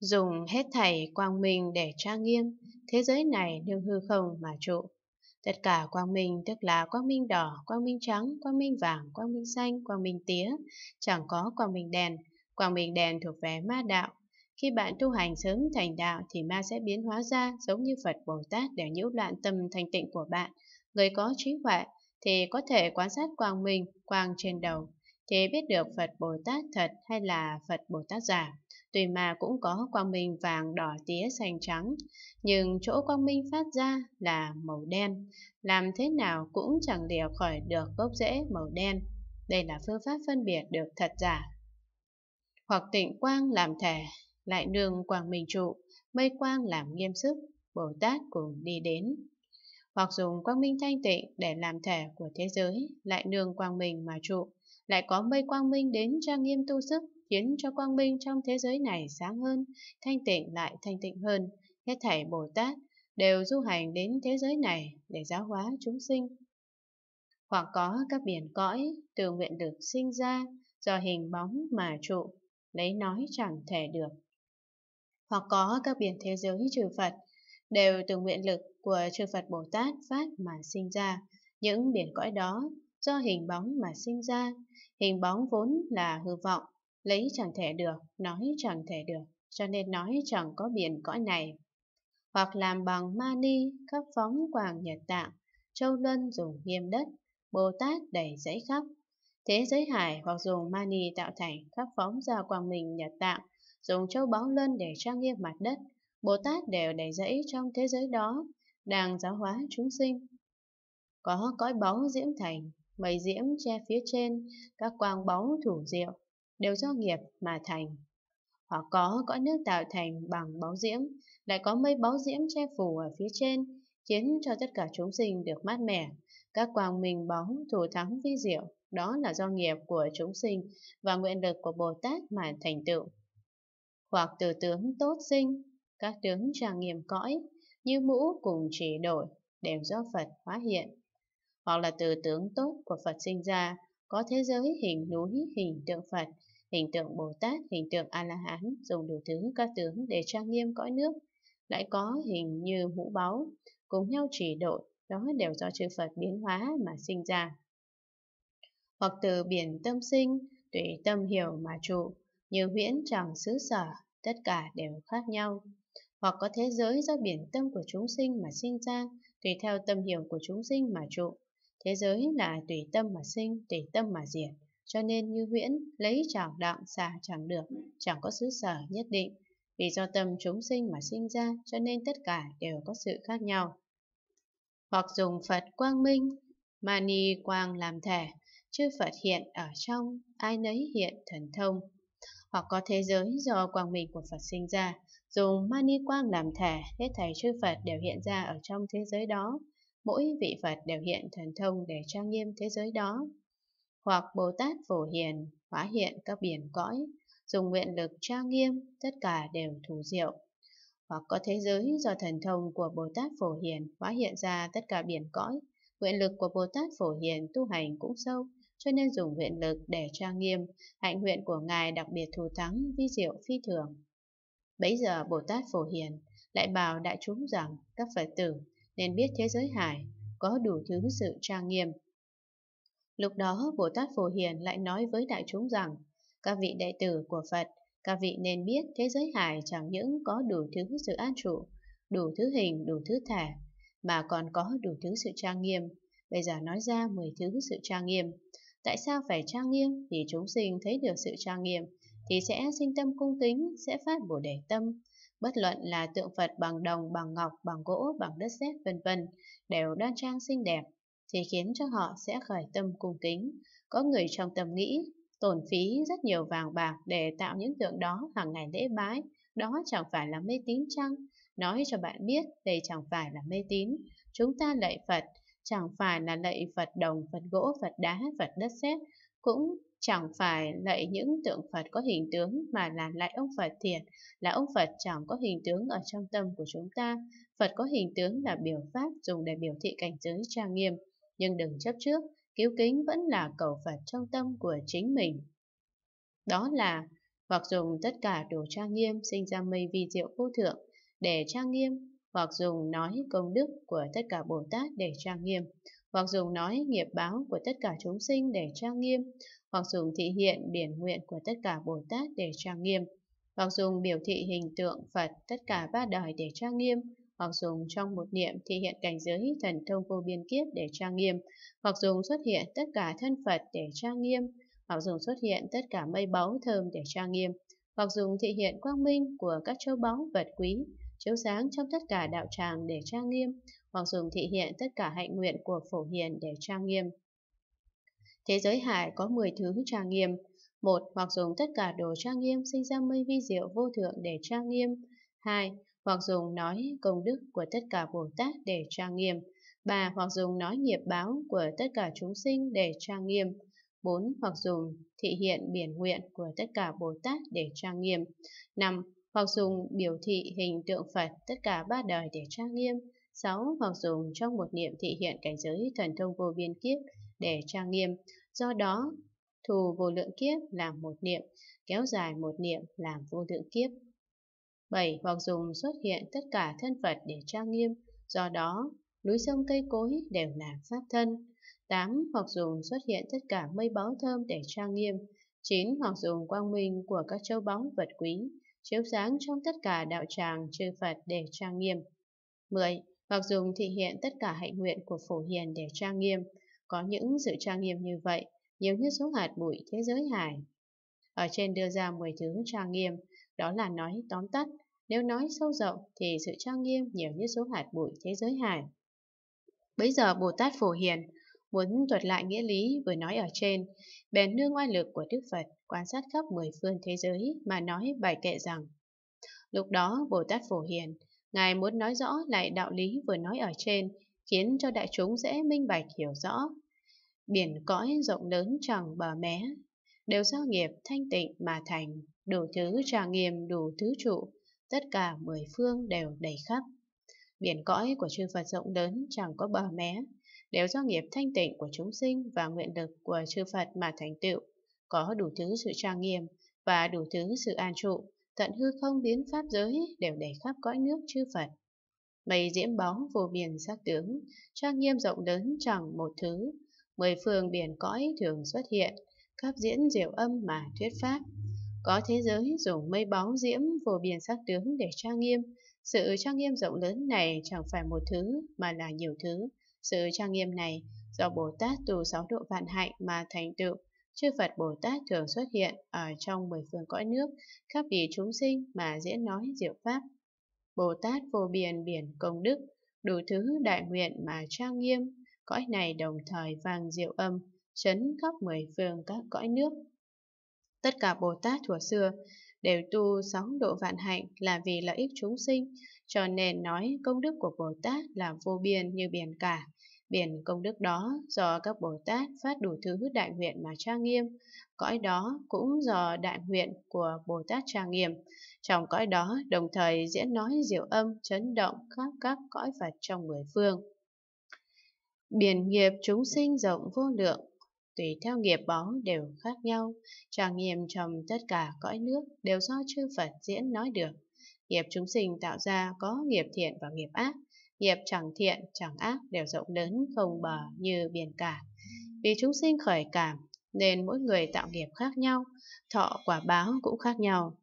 dùng hết thảy quang minh để trang nghiêm, thế giới này nương hư không mà trụ. Tất cả quang minh tức là quang minh đỏ, quang minh trắng, quang minh vàng, quang minh xanh, quang minh tía, chẳng có quang minh đèn. Quang minh đèn thuộc về ma đạo. Khi bạn tu hành sớm thành đạo thì ma sẽ biến hóa ra giống như Phật Bồ Tát để nhiễu loạn tâm thanh tịnh của bạn. Người có trí huệ thì có thể quan sát quang minh, quang trên đầu, thì biết được Phật Bồ Tát thật hay là Phật Bồ Tát giả tùy mà cũng có quang minh vàng đỏ tía xanh trắng, nhưng chỗ quang minh phát ra là màu đen, làm thế nào cũng chẳng lìa khỏi được gốc rễ màu đen. Đây là phương pháp phân biệt được thật giả. Hoặc tịnh quang làm thẻ lại nương quang minh trụ, mây quang làm nghiêm sức, Bồ Tát cùng đi đến. Hoặc dùng quang minh thanh tịnh để làm thể của thế giới, lại nương quang minh mà trụ, lại có mây quang minh đến trang nghiêm tu sức, khiến cho quang minh trong thế giới này sáng hơn, thanh tịnh lại thanh tịnh hơn. Hết thảy Bồ Tát đều du hành đến thế giới này để giáo hóa chúng sinh. Hoặc có các biển cõi từ nguyện được sinh ra do hình bóng mà trụ, lấy nói chẳng thể được. Hoặc có các biển thế giới trừ Phật đều từ nguyện lực của chư Phật Bồ Tát phát mà sinh ra, những biển cõi đó do hình bóng mà sinh ra, hình bóng vốn là hư vọng, lấy chẳng thể được, nói chẳng thể được, cho nên nói chẳng có biển cõi này. Hoặc làm bằng mani, khắp phóng quàng nhật tạng, châu luân dùng nghiêm đất, Bồ Tát đầy giấy khắp. Thế giới hải hoặc dùng mani tạo thành khắp phóng ra quang mình nhật tạng, dùng châu báu luân để trang nghiêm mặt đất, Bồ Tát đều đầy giấy trong thế giới đó, đang giáo hóa chúng sinh. Có cõi báu diễm thành, mây diễm che phía trên, các quang báu thủ diệu, đều do nghiệp mà thành. Hoặc có cõi nước tạo thành bằng báu diễm, lại có mây báu diễm che phủ ở phía trên, khiến cho tất cả chúng sinh được mát mẻ. Các quang minh bóng thù thắng vi diệu, đó là do nghiệp của chúng sinh và nguyện lực của Bồ Tát mà thành tựu. Hoặc từ tướng tốt sinh, các tướng trang nghiêm cõi, như mũ cùng chỉ đổi, đều do Phật hóa hiện. Hoặc là từ tướng tốt của Phật sinh ra, có thế giới hình núi, hình tượng Phật, hình tượng Bồ Tát, hình tượng A-la-hán dùng đủ thứ các tướng để trang nghiêm cõi nước, lại có hình như mũ báu, cùng nhau chỉ độ, đó đều do chư Phật biến hóa mà sinh ra. Hoặc từ biển tâm sinh, tùy tâm hiểu mà trụ, như huyễn chẳng xứ sở, tất cả đều khác nhau. Hoặc có thế giới do biển tâm của chúng sinh mà sinh ra, tùy theo tâm hiểu của chúng sinh mà trụ. Thế giới là tùy tâm mà sinh, tùy tâm mà diệt cho nên như huyễn lấy chẳng đặng xả chẳng được, chẳng có xứ sở nhất định. Vì do tâm chúng sinh mà sinh ra, cho nên tất cả đều có sự khác nhau. Hoặc dùng Phật quang minh, mani quang làm thể, chư Phật hiện ở trong, ai nấy hiện thần thông. Hoặc có thế giới do quang minh của Phật sinh ra, dùng mani quang làm thể, hết thảy chư Phật đều hiện ra ở trong thế giới đó. Mỗi vị Phật đều hiện thần thông để trang nghiêm thế giới đó hoặc Bồ Tát Phổ Hiền hóa hiện các biển cõi, dùng nguyện lực trang nghiêm, tất cả đều thù diệu. Hoặc có thế giới do thần thông của Bồ Tát Phổ Hiền hóa hiện ra tất cả biển cõi, nguyện lực của Bồ Tát Phổ Hiền tu hành cũng sâu, cho nên dùng nguyện lực để trang nghiêm, hạnh nguyện của Ngài đặc biệt thù thắng, vi diệu phi thường. Bấy giờ Bồ Tát Phổ Hiền lại bảo đại chúng rằng các Phật tử nên biết thế giới hải có đủ thứ sự trang nghiêm, Lúc đó, Bồ Tát Phổ Hiền lại nói với đại chúng rằng, các vị đệ tử của Phật, các vị nên biết thế giới hải chẳng những có đủ thứ sự an trụ, đủ thứ hình, đủ thứ thể, mà còn có đủ thứ sự trang nghiêm. Bây giờ nói ra 10 thứ sự trang nghiêm. Tại sao phải trang nghiêm? Thì chúng sinh thấy được sự trang nghiêm, thì sẽ sinh tâm cung kính, sẽ phát bổ đề tâm. Bất luận là tượng Phật bằng đồng, bằng ngọc, bằng gỗ, bằng đất sét vân vân đều đoan trang xinh đẹp, thì khiến cho họ sẽ khởi tâm cung kính. Có người trong tâm nghĩ, tổn phí rất nhiều vàng bạc để tạo những tượng đó hàng ngày lễ bái, đó chẳng phải là mê tín chăng? Nói cho bạn biết, đây chẳng phải là mê tín. Chúng ta lạy Phật, chẳng phải là lạy Phật đồng, Phật gỗ, Phật đá, Phật đất sét, cũng chẳng phải lạy những tượng Phật có hình tướng mà là lạy ông Phật thiệt, là ông Phật chẳng có hình tướng ở trong tâm của chúng ta. Phật có hình tướng là biểu pháp dùng để biểu thị cảnh giới trang nghiêm nhưng đừng chấp trước, cứu kính vẫn là cầu Phật trong tâm của chính mình. Đó là, hoặc dùng tất cả đồ trang nghiêm sinh ra mây vi diệu vô thượng để trang nghiêm, hoặc dùng nói công đức của tất cả Bồ Tát để trang nghiêm, hoặc dùng nói nghiệp báo của tất cả chúng sinh để trang nghiêm, hoặc dùng thị hiện biển nguyện của tất cả Bồ Tát để trang nghiêm, hoặc dùng biểu thị hình tượng Phật tất cả ba đời để trang nghiêm, hoặc dùng trong một niệm thể hiện cảnh giới thần thông vô biên kiếp để trang nghiêm, hoặc dùng xuất hiện tất cả thân Phật để trang nghiêm, hoặc dùng xuất hiện tất cả mây báu thơm để trang nghiêm, hoặc dùng thể hiện quang minh của các châu báu vật quý, chiếu sáng trong tất cả đạo tràng để trang nghiêm, hoặc dùng thị hiện tất cả hạnh nguyện của phổ hiền để trang nghiêm. Thế giới hải có 10 thứ trang nghiêm. một Hoặc dùng tất cả đồ trang nghiêm sinh ra mây vi diệu vô thượng để trang nghiêm. hai hoặc dùng nói công đức của tất cả Bồ Tát để trang nghiêm, ba hoặc dùng nói nghiệp báo của tất cả chúng sinh để trang nghiêm, bốn hoặc dùng thị hiện biển nguyện của tất cả Bồ Tát để trang nghiêm, năm hoặc dùng biểu thị hình tượng Phật tất cả ba đời để trang nghiêm, sáu hoặc dùng trong một niệm thị hiện cảnh giới thần thông vô biên kiếp để trang nghiêm, do đó thù vô lượng kiếp làm một niệm, kéo dài một niệm làm vô lượng kiếp. Bảy hoặc dùng xuất hiện tất cả thân Phật để trang nghiêm, do đó núi sông cây cối đều là pháp thân. Tám hoặc dùng xuất hiện tất cả mây báu thơm để trang nghiêm. Chín hoặc dùng quang minh của các châu báu vật quý, chiếu sáng trong tất cả đạo tràng chư Phật để trang nghiêm. Mười Hoặc dùng thị hiện tất cả hạnh nguyện của phổ hiền để trang nghiêm. Có những sự trang nghiêm như vậy, nhiều như số hạt bụi thế giới hải. Ở trên đưa ra 10 thứ trang nghiêm, đó là nói tóm tắt, nếu nói sâu rộng thì sự trang nghiêm nhiều như số hạt bụi thế giới hải. Bây giờ Bồ Tát Phổ Hiền muốn thuật lại nghĩa lý vừa nói ở trên, bèn nương oai lực của Đức Phật quan sát khắp mười phương thế giới mà nói bài kệ rằng Lúc đó Bồ Tát Phổ Hiền, Ngài muốn nói rõ lại đạo lý vừa nói ở trên, khiến cho đại chúng dễ minh bạch hiểu rõ. Biển cõi rộng lớn chẳng bờ mé, đều do nghiệp thanh tịnh mà thành đủ thứ trà nghiêm đủ thứ trụ, tất cả mười phương đều đầy khắp. Biển cõi của chư Phật rộng lớn chẳng có bờ mé, đều do nghiệp thanh tịnh của chúng sinh và nguyện lực của chư Phật mà thành tựu, có đủ thứ sự trang nghiêm và đủ thứ sự an trụ, tận hư không biến pháp giới đều đầy khắp cõi nước chư Phật. Mây diễm bóng vô miền sắc tướng, trang nghiêm rộng lớn chẳng một thứ, mười phương biển cõi thường xuất hiện, khắp diễn diệu âm mà thuyết pháp, có thế giới dùng mây báo diễm vô biên sắc tướng để trang nghiêm. Sự trang nghiêm rộng lớn này chẳng phải một thứ mà là nhiều thứ. Sự trang nghiêm này do Bồ Tát tu sáu độ vạn hạnh mà thành tựu. Chư Phật Bồ Tát thường xuất hiện ở trong mười phương cõi nước, khắp vì chúng sinh mà diễn nói diệu pháp. Bồ Tát vô biên biển công đức, đủ thứ đại nguyện mà trang nghiêm, cõi này đồng thời vang diệu âm, chấn khắp mười phương các cõi nước. Tất cả Bồ Tát thuở xưa đều tu sáu độ vạn hạnh là vì lợi ích chúng sinh, cho nên nói công đức của Bồ Tát là vô biên như biển cả. Biển công đức đó do các Bồ Tát phát đủ thứ đại nguyện mà trang nghiêm, cõi đó cũng do đại nguyện của Bồ Tát trang nghiêm. Trong cõi đó đồng thời diễn nói diệu âm chấn động khắp các cõi Phật trong mười phương. Biển nghiệp chúng sinh rộng vô lượng, tùy theo nghiệp báo đều khác nhau, trang nghiêm trong tất cả cõi nước đều do chư Phật diễn nói được. Nghiệp chúng sinh tạo ra có nghiệp thiện và nghiệp ác, nghiệp chẳng thiện, chẳng ác đều rộng lớn không bờ như biển cả. Vì chúng sinh khởi cảm, nên mỗi người tạo nghiệp khác nhau, thọ quả báo cũng khác nhau.